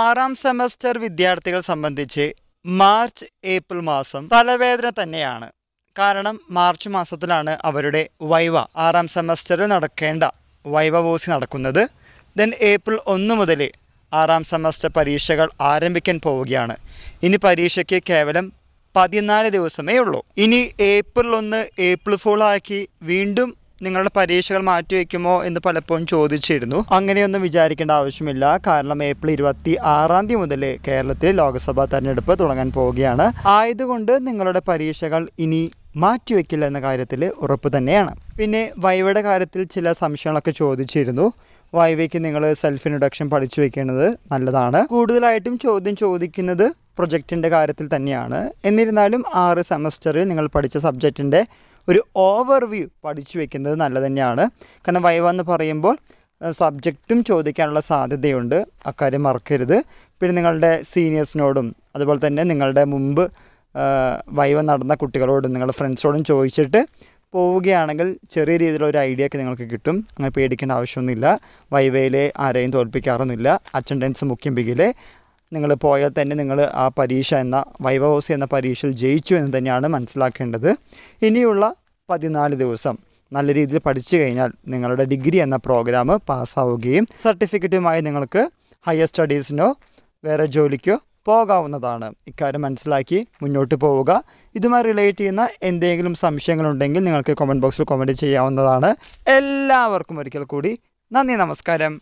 ആറാം സെമസ്റ്റർ വിദ്യാർത്ഥികൾ സംബന്ധിച്ച് മാർച്ച് ഏപ്രിൽ മാസം തലവേദന തന്നെയാണ് കാരണം മാർച്ച് മാസത്തിലാണ് അവരുടെ വൈവ ആറാം സെമസ്റ്ററിൽ നടക്കേണ്ട വൈവ വോസി നടക്കുന്നത് ദെൻ ഏപ്രിൽ ഒന്ന് മുതൽ ആറാം സെമസ്റ്റർ പരീക്ഷകൾ ആരംഭിക്കാൻ പോവുകയാണ് ഇനി പരീക്ഷയ്ക്ക് കേവലം പതിനാല് ദിവസമേ ഉള്ളൂ ഇനി ഏപ്രിൽ ഒന്ന് ഏപ്രിൽ ഫുൾ ആക്കി വീണ്ടും നിങ്ങളുടെ പരീക്ഷകൾ മാറ്റിവെക്കുമോ എന്ന് പലപ്പോഴും ചോദിച്ചിരുന്നു അങ്ങനെയൊന്നും വിചാരിക്കേണ്ട ആവശ്യമില്ല കാരണം ഏപ്രിൽ ഇരുപത്തി ആറാം തീയതി മുതൽ കേരളത്തിൽ ലോക്സഭാ തെരഞ്ഞെടുപ്പ് തുടങ്ങാൻ പോവുകയാണ് ആയതുകൊണ്ട് നിങ്ങളുടെ പരീക്ഷകൾ ഇനി മാറ്റിവെക്കില്ല എന്ന കാര്യത്തിൽ ഉറപ്പ് തന്നെയാണ് പിന്നെ വൈവയുടെ കാര്യത്തിൽ ചില സംശയങ്ങളൊക്കെ ചോദിച്ചിരുന്നു വൈവയ്ക്ക് നിങ്ങൾ സെൽഫ് ഇൻട്രൊഡക്ഷൻ പഠിച്ചു വെക്കുന്നത് നല്ലതാണ് കൂടുതലായിട്ടും ചോദ്യം ചോദിക്കുന്നത് പ്രൊജക്റ്റിൻ്റെ കാര്യത്തിൽ തന്നെയാണ് എന്നിരുന്നാലും ആറ് സെമസ്റ്ററിൽ നിങ്ങൾ പഠിച്ച സബ്ജക്റ്റിൻ്റെ ഒരു ഓവർവ്യൂ പഠിച്ചു വെക്കുന്നത് നല്ലത് തന്നെയാണ് കാരണം വൈവ എന്ന് പറയുമ്പോൾ സബ്ജക്റ്റും ചോദിക്കാനുള്ള സാധ്യതയുണ്ട് അക്കാര്യം മറക്കരുത് പിന്നെ നിങ്ങളുടെ സീനിയേഴ്സിനോടും അതുപോലെ തന്നെ നിങ്ങളുടെ മുമ്പ് വൈവ നടന്ന കുട്ടികളോടും നിങ്ങളുടെ ഫ്രണ്ട്സോടും ചോദിച്ചിട്ട് പോവുകയാണെങ്കിൽ ചെറിയ രീതിയിലൊരു ഐഡിയ ഒക്കെ നിങ്ങൾക്ക് കിട്ടും അങ്ങനെ പേടിക്കേണ്ട ആവശ്യമൊന്നുമില്ല വൈവയിലെ ആരെയും തോൽപ്പിക്കാറൊന്നുമില്ല അറ്റൻഡൻസ് മുഖ്യം ബിഗിലെ നിങ്ങൾ പോയാൽ തന്നെ നിങ്ങൾ ആ പരീക്ഷ എന്ന വൈവഹോസി എന്ന പരീക്ഷയിൽ ജയിച്ചു എന്ന് തന്നെയാണ് മനസ്സിലാക്കേണ്ടത് ഇനിയുള്ള പതിനാല് ദിവസം നല്ല രീതിയിൽ പഠിച്ചു കഴിഞ്ഞാൽ നിങ്ങളുടെ ഡിഗ്രി എന്ന പ്രോഗ്രാം പാസ്സാവുകയും സർട്ടിഫിക്കറ്റുമായി നിങ്ങൾക്ക് ഹയർ സ്റ്റഡീസിനോ വേറെ ജോലിക്കോ പോകാവുന്നതാണ് ഇക്കാര്യം മനസ്സിലാക്കി മുന്നോട്ട് പോവുക ഇതുമായി റിലേറ്റ് ചെയ്യുന്ന എന്തെങ്കിലും സംശയങ്ങളുണ്ടെങ്കിൽ നിങ്ങൾക്ക് കമൻറ്റ് ബോക്സിൽ കമൻറ്റ് ചെയ്യാവുന്നതാണ് എല്ലാവർക്കും ഒരിക്കൽ കൂടി നന്ദി നമസ്കാരം